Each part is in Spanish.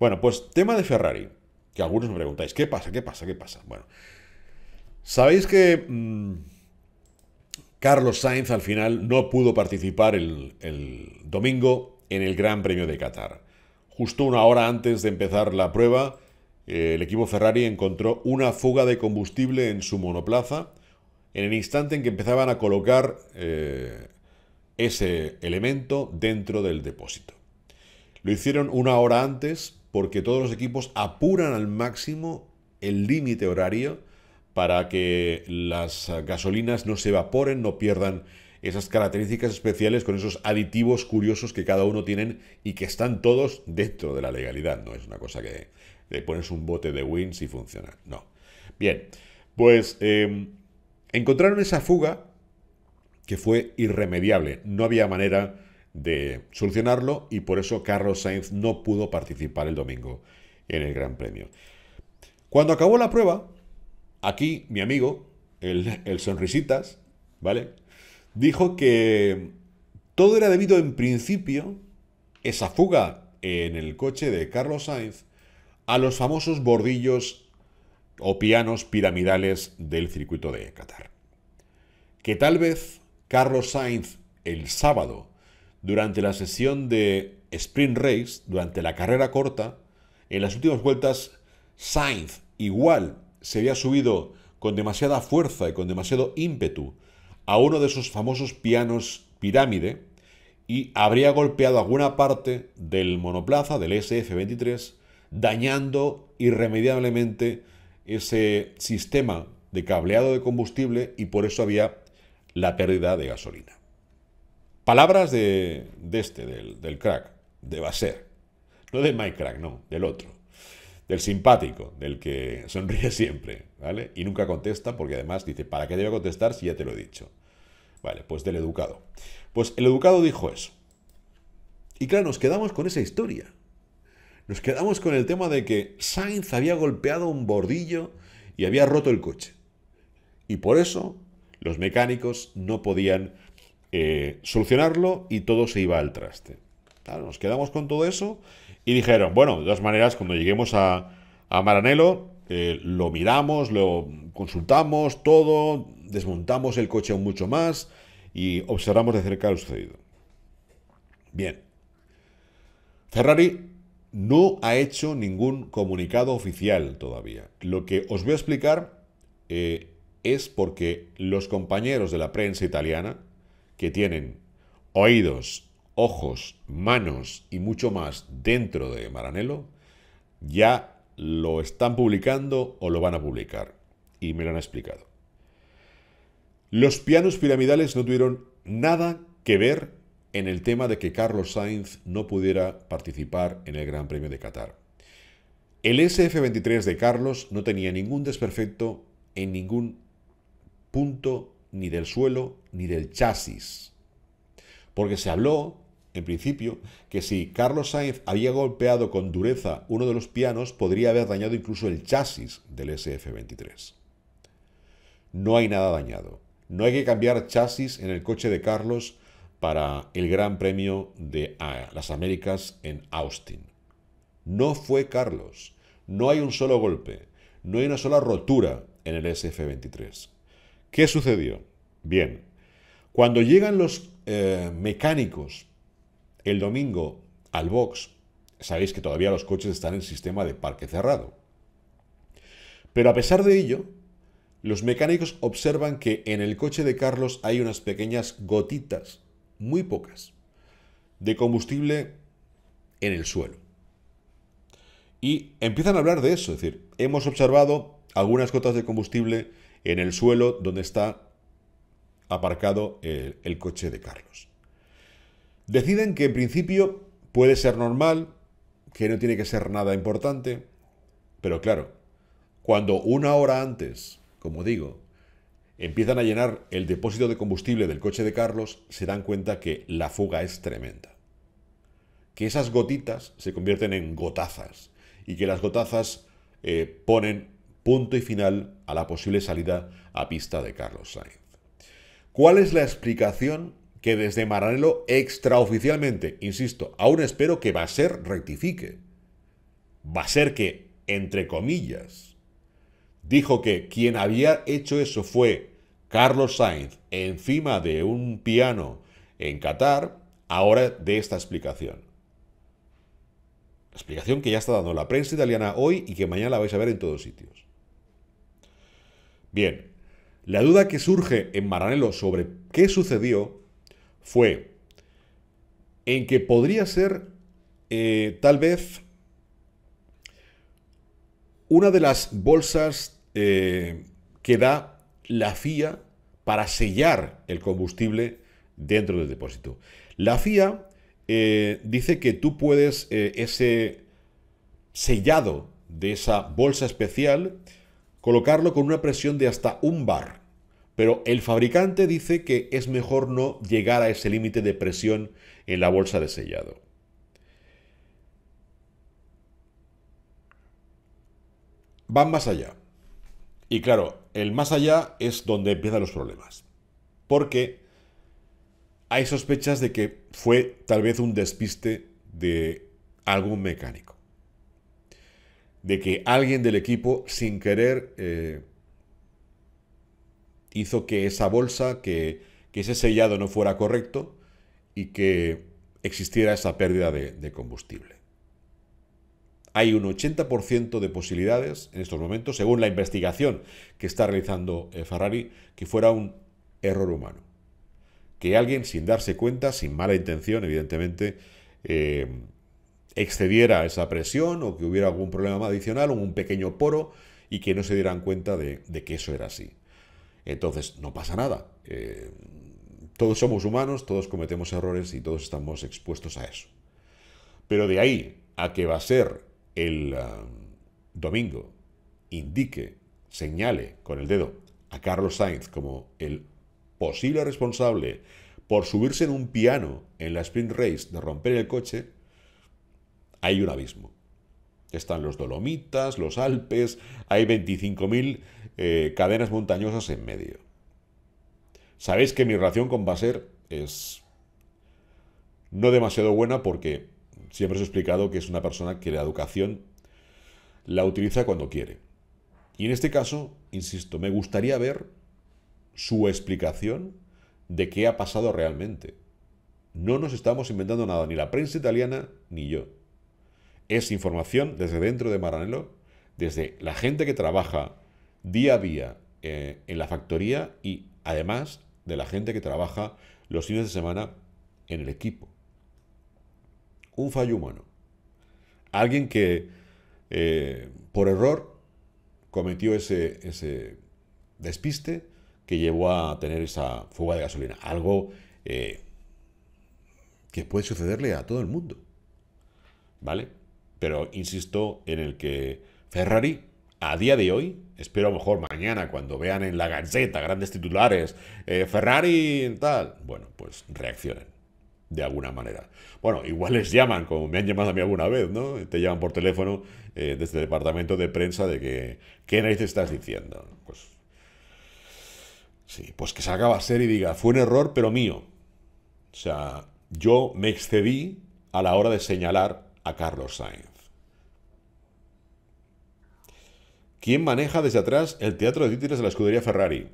Bueno, pues tema de Ferrari, que algunos me preguntáis, ¿qué pasa? ¿Qué pasa? ¿Qué pasa? Bueno, sabéis que mm, Carlos Sainz al final no pudo participar el, domingo en el Gran Premio de Qatar. Justo una hora antes de empezar la prueba, eh, el equipo Ferrari encontró una fuga de combustible en su monoplaza en el instante en que empezaban a colocar eh, ese elemento dentro del depósito. Lo hicieron una hora antes porque todos los equipos apuran al máximo el límite horario para que las gasolinas no se evaporen, no pierdan esas características especiales con esos aditivos curiosos que cada uno tienen y que están todos dentro de la legalidad. No es una cosa que le pones un bote de wins y funciona. No. Bien, pues em, encontraron esa fuga que fue irremediable. No había manera de solucionarlo y por eso Carlos Sainz no pudo participar el domingo en el Gran Premio. Cuando acabó la prueba, aquí mi amigo, el, el sonrisitas, ¿vale? Dijo que todo era debido en principio, esa fuga en el coche de Carlos Sainz, a los famosos bordillos o pianos piramidales del circuito de Qatar. Que tal vez Carlos Sainz el sábado durante la sesión de sprint race, durante la carrera corta, en las últimas vueltas Sainz igual se había subido con demasiada fuerza y con demasiado ímpetu a uno de esos famosos pianos pirámide y habría golpeado alguna parte del monoplaza, del SF-23, dañando irremediablemente ese sistema de cableado de combustible y por eso había la pérdida de gasolina. Palabras de, este, del, del, crack, de Baser. No de Mike Crack, no, del otro. Del simpático, del que sonríe siempre, ¿vale? Y nunca contesta porque además dice, ¿para qué debo contestar si ya te lo he dicho? Vale, pues del educado. Pues el educado dijo eso. Y claro, nos quedamos con esa historia. Nos quedamos con el tema de que Sainz había golpeado un bordillo y había roto el coche. Y por eso los mecánicos no podían eh, solucionarlo y todo se iba al traste. nos quedamos con todo eso y dijeron, bueno, de todas maneras, cuando lleguemos a, Maranello Maranelo, eh, lo miramos, lo consultamos todo, desmontamos el coche aún mucho más y observamos de cerca lo sucedido. Bien. Ferrari no ha hecho ningún comunicado oficial todavía. Lo que os voy a explicar eh, es porque los compañeros de la prensa italiana, que tienen oídos, ojos, manos y mucho más dentro de Maranelo, ya lo están publicando o lo van a publicar. Y me lo han explicado. Los pianos piramidales no tuvieron nada que ver en el tema de que Carlos Sainz no pudiera participar en el Gran Premio de Qatar. El SF-23 de Carlos no tenía ningún desperfecto en ningún punto ni del suelo, ni del chasis. Porque se habló, en principio, que si Carlos Sainz había golpeado con dureza uno de los pianos, podría haber dañado incluso el chasis del SF-23. No hay nada dañado. No hay que cambiar chasis en el coche de Carlos para el Gran Premio de ah, las Américas en Austin. No fue Carlos. No hay un solo golpe. No hay una sola rotura en el SF-23. ¿Qué sucedió? Bien, cuando llegan los eh, mecánicos el domingo al box, sabéis que todavía los coches están en sistema de parque cerrado. Pero a pesar de ello, los mecánicos observan que en el coche de Carlos hay unas pequeñas gotitas, muy pocas, de combustible en el suelo. Y empiezan a hablar de eso, es decir, hemos observado algunas gotas de combustible en el suelo donde está aparcado el, coche de Carlos. Deciden que en principio puede ser normal, que no tiene que ser nada importante, pero claro, cuando una hora antes, como digo, empiezan a llenar el depósito de combustible del coche de Carlos, se dan cuenta que la fuga es tremenda. Que esas gotitas se convierten en gotazas y que las gotazas eh, ponen punto y final a la posible salida a pista de Carlos Sainz. ¿Cuál es la explicación que desde Maranello extraoficialmente, insisto, aún espero que va a ser rectifique? Va a ser que, entre comillas, dijo que quien había hecho eso fue Carlos Sainz encima de un piano en Qatar, ahora de esta explicación. Explicación que ya está dando la prensa italiana hoy y que mañana la vais a ver en todos sitios. Bien, la duda que surge en Maranelo sobre qué sucedió fue en que podría ser eh, tal vez una de las bolsas eh, que da la FIA para sellar el combustible dentro del depósito. La FIA eh, dice que tú puedes ese sellado de esa bolsa especial colocarlo con una presión de hasta un bar. Pero el fabricante dice que es mejor no llegar a ese límite de presión en la bolsa de sellado. Van más allá. Y claro, el más allá es donde empiezan los problemas. Porque hay sospechas de que fue tal vez un despiste de algún mecánico de que alguien del equipo sin querer eh, hizo que esa bolsa, que, ese sellado no fuera correcto y que existiera esa pérdida de, combustible. Hay un 80% de posibilidades en estos momentos, según la investigación que está realizando eh, Ferrari, que fuera un error humano. Que alguien, sin darse cuenta, sin mala intención, evidentemente, eh, excediera esa presión o que hubiera algún problema adicional o un pequeño poro y que no se dieran cuenta de, que eso era así. Entonces, no pasa nada. Eh, todos somos humanos, todos cometemos errores y todos estamos expuestos a eso. Pero de ahí a que va a ser el eh, domingo, indique, señale con el dedo a Carlos Sainz como el posible responsable por subirse en un piano en la sprint race de romper el coche, hay un abismo. Están los Dolomitas, los Alpes, hay 25.000 eh, cadenas montañosas en medio. Sabéis que mi relación con Baser es no demasiado buena porque siempre os he explicado que es una persona que la educación la utiliza cuando quiere. Y en este caso, insisto, me gustaría ver su explicación de qué ha pasado realmente. No nos estamos inventando nada, ni la prensa italiana ni yo. Es información desde dentro de Maranelo, desde la gente que trabaja día a día eh, en la factoría y además de la gente que trabaja los fines de semana en el equipo. Un fallo humano. Alguien que eh, por error cometió ese, despiste que llevó a tener esa fuga de gasolina. Algo eh, que puede sucederle a todo el mundo. ¿Vale? pero insisto en el que Ferrari a día de hoy, espero a lo mejor mañana cuando vean en la gaceta grandes titulares, eh, Ferrari Ferrari tal, bueno, pues reaccionen de alguna manera. Bueno, igual les llaman, como me han llamado a mí alguna vez, ¿no? Te llaman por teléfono eh, desde el departamento de prensa de que, ¿qué nariz estás diciendo? Pues sí, pues que salga a ser y diga, fue un error, pero mío. O sea, yo me excedí a la hora de señalar Carlos Sainz. ¿Quién maneja desde atrás el teatro de títeres de la escudería Ferrari?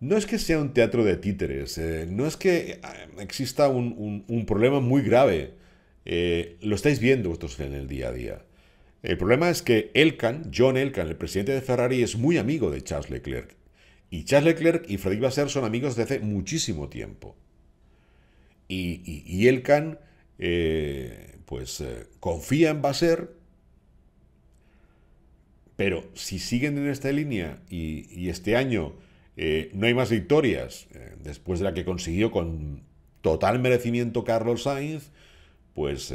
No es que sea un teatro de títeres, eh, no es que eh, exista un, problema muy grave. Eh, lo estáis viendo vosotros en el día a día. El problema es que Elkan, John Elkan, el presidente de Ferrari, es muy amigo de Charles Leclerc. Y Charles Leclerc y Frederic Vasseur son amigos desde hace muchísimo tiempo. Y, y Elkan eh, pues eh, confía en Baser, pero si siguen en esta línea y, este año eh, no hay más victorias después de la que consiguió con total merecimiento Carlos Sainz, pues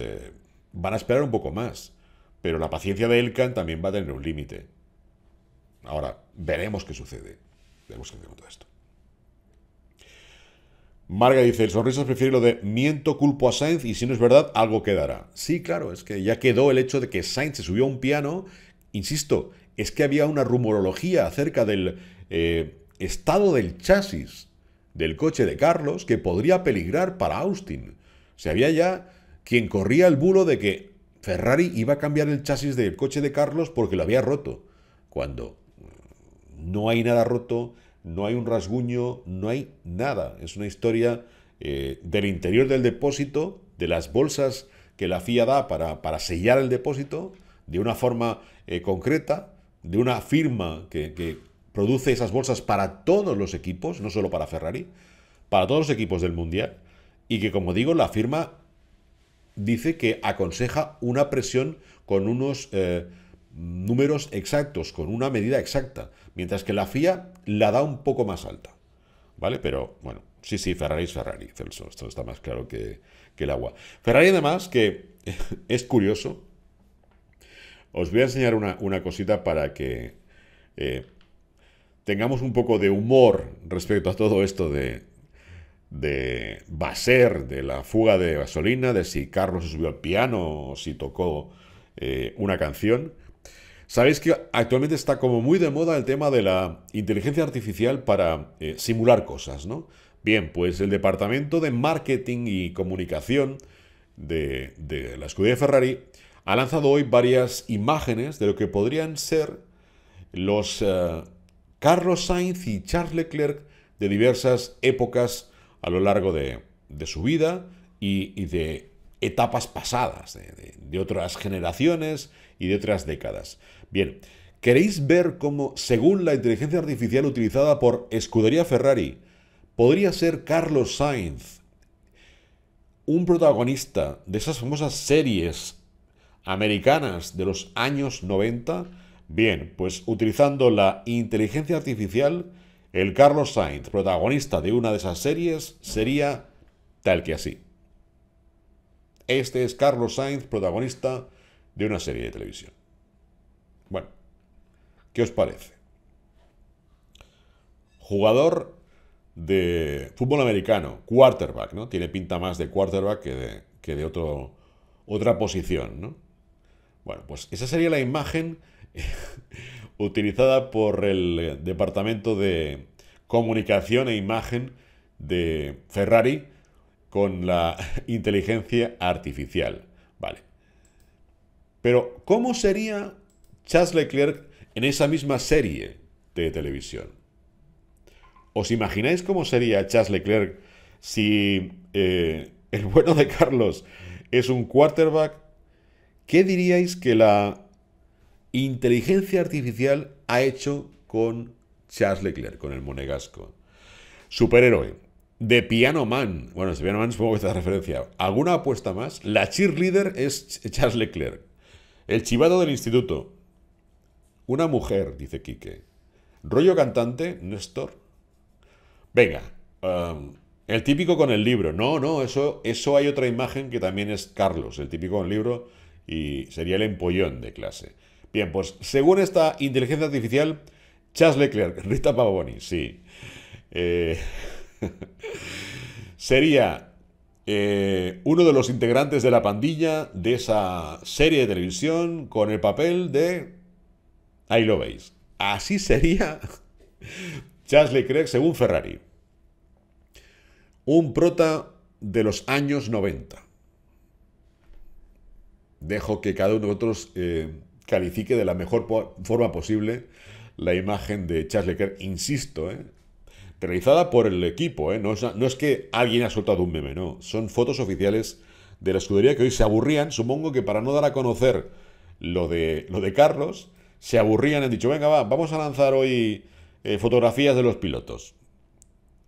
van a esperar un poco más. Pero la paciencia de Elkan también va a tener un límite. Ahora, veremos qué sucede. Veremos qué sucede todo esto. Marga dice, el sonrisa prefiere lo de miento, culpo a Sainz y si no es verdad, algo quedará. Sí, claro, es que ya quedó el hecho de que Sainz se subió a un piano. Insisto, es que había una rumorología acerca del eh, estado del chasis del coche de Carlos que podría peligrar para Austin. O se había ya quien corría el bulo de que Ferrari iba a cambiar el chasis del coche de Carlos porque lo había roto. Cuando no hay nada roto, no hay un rasguño, no hay nada. Es una historia eh, del interior del depósito, de las bolsas que la FIA da para, para sellar el depósito, de una forma eh, concreta, de una firma que, produce esas bolsas para todos los equipos, no solo para Ferrari, para todos los equipos del Mundial, y que como digo, la firma dice que aconseja una presión con unos eh, números exactos, con una medida exacta mientras que la FIA la da un poco más alta. ¿Vale? Pero bueno, sí, sí, Ferrari es Ferrari, Celso, esto está más claro que, el agua. Ferrari además, que es curioso, os voy a enseñar una, cosita para que eh, tengamos un poco de humor respecto a todo esto de, de Baser, de la fuga de gasolina, de si Carlos subió al piano o si tocó eh, una canción. Sabéis que actualmente está como muy de moda el tema de la inteligencia artificial para eh, simular cosas, ¿no? Bien, pues el departamento de marketing y comunicación de, la la de Ferrari ha lanzado hoy varias imágenes de lo que podrían ser los eh, Carlos Sainz y Charles Leclerc de diversas épocas a lo largo de, su vida y de etapas pasadas, eh, de, otras generaciones y de otras décadas. Bien, ¿queréis ver cómo, según la inteligencia artificial utilizada por Escudería Ferrari, podría ser Carlos Sainz un protagonista de esas famosas series americanas de los años 90? Bien, pues utilizando la inteligencia artificial, el Carlos Sainz, protagonista de una de esas series, sería tal que así. Este es Carlos Sainz, protagonista de una serie de televisión. Bueno, ¿qué os parece? Jugador de fútbol americano, quarterback, ¿no? Tiene pinta más de quarterback que de, otro, otra posición, ¿no? Bueno, pues esa sería la imagen utilizada por el Departamento de Comunicación e Imagen de Ferrari con la inteligencia artificial. Vale. Pero, ¿cómo sería Charles Leclerc en esa misma serie de televisión? ¿Os imagináis cómo sería Charles Leclerc si eh, el bueno de Carlos es un quarterback? ¿Qué diríais que la inteligencia artificial ha hecho con Charles Leclerc, con el monegasco? Superhéroe de Piano Man. Bueno, si Piano Man supongo que esta referencia. ¿Alguna apuesta más? La cheerleader es Charles Leclerc. El chivado del instituto. Una mujer, dice Quique. Rollo cantante, Néstor. Venga, um, el típico con el libro. No, no, eso, eso hay otra imagen que también es Carlos, el típico con el libro, y sería el empollón de clase. Bien, pues según esta inteligencia artificial, Charles Leclerc, Rita Pavoni, sí. Eh, Sería eh, uno de los integrantes de la pandilla de esa serie de televisión con el papel de... Ahí lo veis. Así sería Charles Leclerc según Ferrari. Un prota de los años 90. Dejo que cada uno de nosotros eh, califique de la mejor forma posible la imagen de Charles Leclerc, insisto, ¿eh? realizada por el equipo, ¿eh? no, es, no es que alguien ha soltado un meme, no. Son fotos oficiales de la escudería que hoy se aburrían, supongo que para no dar a conocer lo de, lo de Carlos, se aburrían, han dicho, venga, va, vamos a lanzar hoy eh, fotografías de los pilotos.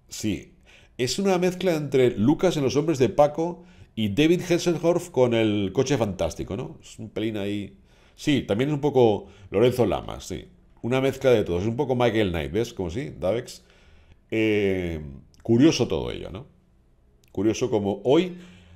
Sí, es una mezcla entre Lucas en los hombres de Paco y David Hesselhoff con el coche fantástico, ¿no? Es un pelín ahí. Sí, también es un poco Lorenzo Lamas, sí. Una mezcla de todos. Es un poco Michael Knight, ¿ves? Como sí, Davex. Eh, curioso todo ello, ¿no? Curioso como hoy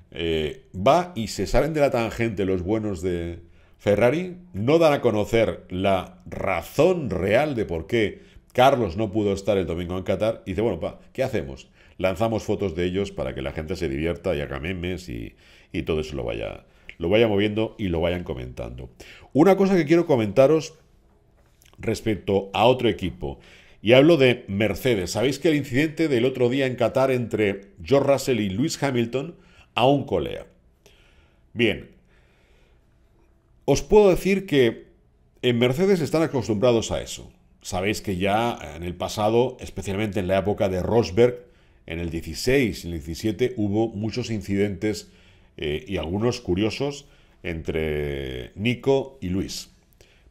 eh, va y se salen de la tangente los buenos de Ferrari, no dan a conocer la razón real de por qué Carlos no pudo estar el domingo en Qatar, y dice, bueno, ¿qué hacemos? Lanzamos fotos de ellos para que la gente se divierta y haga memes y, y todo eso lo vaya, lo vaya moviendo y lo vayan comentando. Una cosa que quiero comentaros respecto a otro equipo y hablo de Mercedes. Sabéis que el incidente del otro día en Qatar entre George Russell y Lewis Hamilton aún colea. Bien, os puedo decir que en Mercedes están acostumbrados a eso. Sabéis que ya en el pasado, especialmente en la época de Rosberg, en el 16 y el 17 hubo muchos incidentes eh, y algunos curiosos entre Nico y Luis.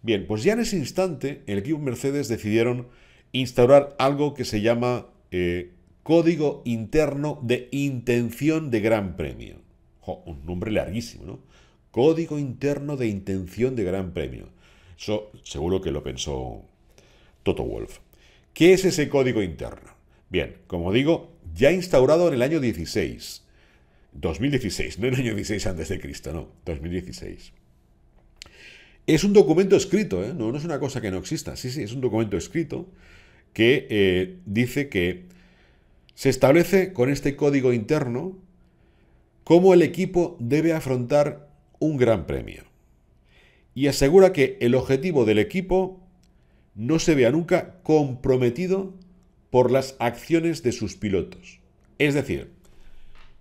Bien, pues ya en ese instante el equipo Mercedes decidieron instaurar algo que se llama eh, Código Interno de Intención de Gran Premio. un nombre larguísimo, ¿no? Código Interno de Intención de Gran Premio. Eso seguro que lo pensó Toto Wolf. ¿Qué es ese código interno? Bien, como digo, ya instaurado en el año 16. 2016, no en el año 16 antes de Cristo, no, 2016. Es un documento escrito, ¿eh? no, no es una cosa que no exista. Sí, sí, es un documento escrito que eh, dice que se establece con este código interno cómo el equipo debe afrontar un gran premio y asegura que el objetivo del equipo no se vea nunca comprometido por las acciones de sus pilotos. Es decir,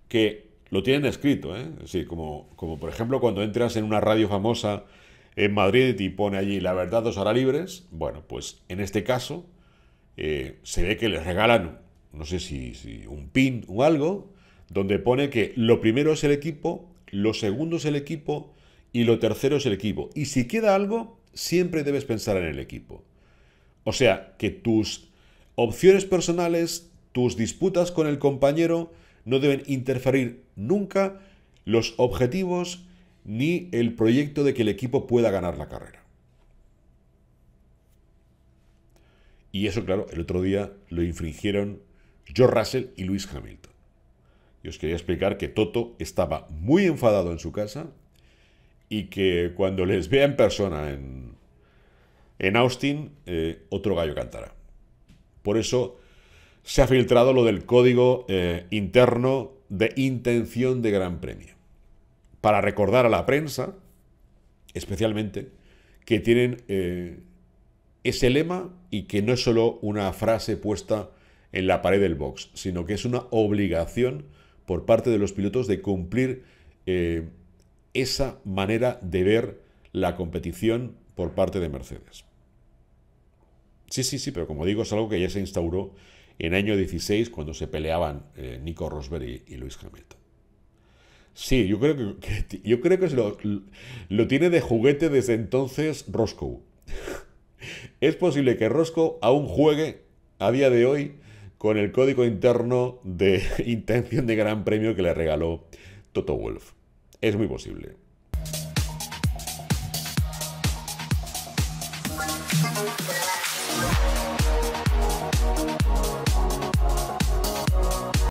que lo tienen escrito, ¿eh? como, como por ejemplo cuando entras en una radio famosa en Madrid y pone allí la verdad dos horas libres, bueno, pues en este caso eh, se ve que les regalan, no sé si un pin o algo, donde pone que lo primero es el equipo, lo segundo es el equipo y lo tercero es el equipo. Y si queda algo, siempre debes pensar en el equipo. O sea, que tus opciones personales, tus disputas con el compañero, no deben interferir nunca los objetivos ni el proyecto de que el equipo pueda ganar la carrera. Y eso, claro, el otro día lo infringieron George Russell y Lewis Hamilton. Y os quería explicar que Toto estaba muy enfadado en su casa y que cuando les vea en persona en, en Austin, eh, otro gallo cantará. Por eso se ha filtrado lo del código eh, interno de intención de Gran Premio. Para recordar a la prensa, especialmente, que tienen eh, ese lema y que no es solo una frase puesta en la pared del box, sino que es una obligación por parte de los pilotos de cumplir eh, esa manera de ver la competición por parte de Mercedes. Sí, sí, sí, pero como digo, es algo que ya se instauró en año 16 cuando se peleaban eh, Nico Rosberg y, Luis Hamilton. Sí, yo creo que, yo creo que lo, lo tiene de juguete desde entonces Roscoe. Es posible que Roscoe aún juegue a día de hoy con el código interno de intención de gran premio que le regaló Toto Wolf. Es muy posible.